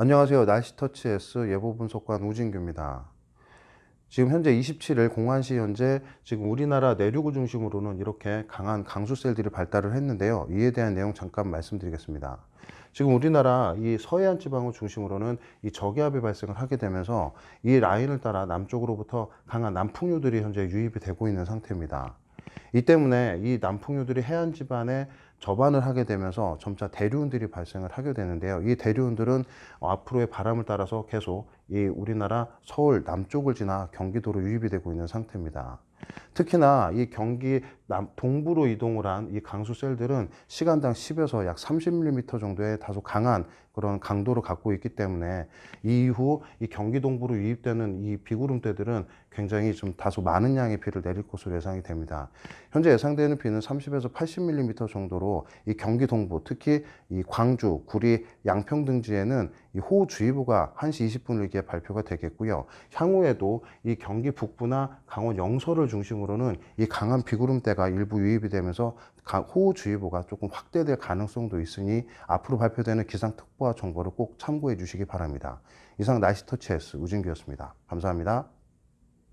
안녕하세요. 날씨터치 S 예보 분석관 우진규입니다. 지금 현재 27일 공안시 현재 지금 우리나라 내륙을 중심으로는 이렇게 강한 강수셀들이 발달을 했는데요. 이에 대한 내용 잠깐 말씀드리겠습니다. 지금 우리나라 이 서해안 지방을 중심으로는 이 저기압이 발생을 하게 되면서 이 라인을 따라 남쪽으로부터 강한 남풍류들이 현재 유입이 되고 있는 상태입니다. 이 때문에 이 남풍류들이 해안 집안에 접안을 하게 되면서 점차 대류운들이 발생을 하게 되는데요. 이 대류운들은 앞으로의 바람을 따라서 계속 이 우리나라 서울 남쪽을 지나 경기도로 유입이 되고 있는 상태입니다. 특히나 이 경기 남, 동부로 이동을 한 이 강수 셀들은 시간당 10에서 약 30mm 정도의 다소 강한 그런 강도를 갖고 있기 때문에 이후 이 경기 동부로 유입되는 이 비구름대들은 굉장히 좀 다소 많은 양의 비를 내릴 것으로 예상이 됩니다. 현재 예상되는 비는 30에서 80mm 정도로 이 경기 동부, 특히 이 광주, 구리, 양평 등지에는 이 호우주의보가 1시 20분 을기에 발표가 되겠고요. 향후에도 이 경기 북부나 강원 영서를 중심으로는 이 강한 비구름대가 일부 유입이 되면서 호우주의보가 조금 확대될 가능성도 있으니 앞으로 발표되는 기상특보와 정보를 꼭 참고해 주시기 바랍니다. 이상 날씨터치S 우진규였습니다. 감사합니다.